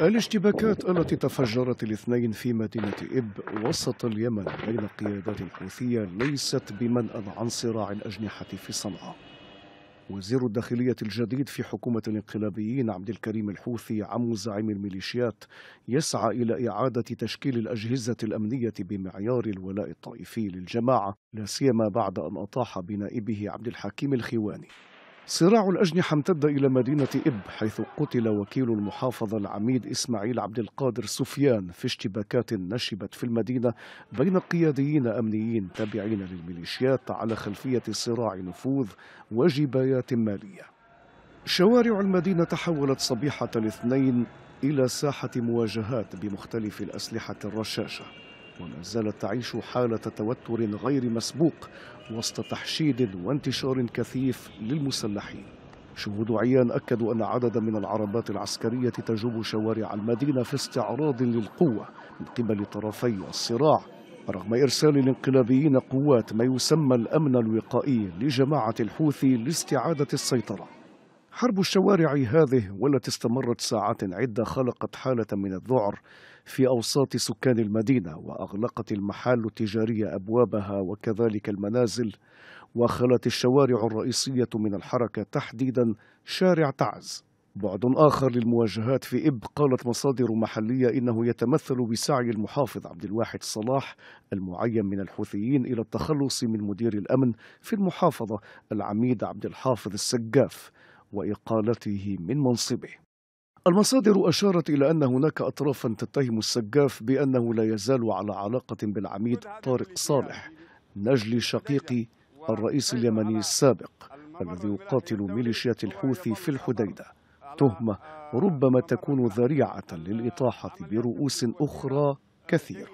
الاشتباكات التي تفجرت الاثنين في مدينة إب وسط اليمن بين قيادات الحوثية ليست بمنأى عن صراع الأجنحة في صنعاء وزير الداخلية الجديد في حكومة الانقلابيين عبد الكريم الحوثي عم زعيم الميليشيات يسعى إلى إعادة تشكيل الأجهزة الأمنية بمعيار الولاء الطائفي للجماعة لا سيما بعد أن أطاح بنائبه عبد الحكيم الخواني صراع الأجنحة امتد إلى مدينة إب حيث قتل وكيل المحافظة العميد إسماعيل عبد القادر سفيان في اشتباكات نشبت في المدينة بين قياديين أمنيين تابعين للميليشيات على خلفية صراع نفوذ وجبايات مالية شوارع المدينة تحولت صبيحة الاثنين إلى ساحة مواجهات بمختلف الأسلحة الرشاشة وما زالت تعيش حالة توتر غير مسبوق وسط تحشيد وانتشار كثيف للمسلحين شهود عيان أكدوا أن عددا من العربات العسكرية تجوب شوارع المدينة في استعراض للقوة من قبل طرفي الصراع رغم إرسال الانقلابيين قوات ما يسمى الأمن الوقائي لجماعة الحوثي لاستعادة السيطرة حرب الشوارع هذه والتي استمرت ساعات عدة خلقت حالة من الذعر في أوساط سكان المدينة وأغلقت المحال التجارية أبوابها وكذلك المنازل وخلت الشوارع الرئيسية من الحركة تحديدا شارع تعز بعد آخر للمواجهات في إب قالت مصادر محلية إنه يتمثل بسعي المحافظ عبد الواحد صلاح المعين من الحوثيين إلى التخلص من مدير الأمن في المحافظة العميد عبد الحافظ السجاف وإقالته من منصبه المصادر أشارت إلى أن هناك أطرافا تتهم السجاف بأنه لا يزال على علاقة بالعميد طارق صالح نجلي شقيقي الرئيس اليمني السابق الذي يقاتل ميليشيات الحوثي في الحديدة تهمة ربما تكون ذريعة للإطاحة برؤوس أخرى كثيرة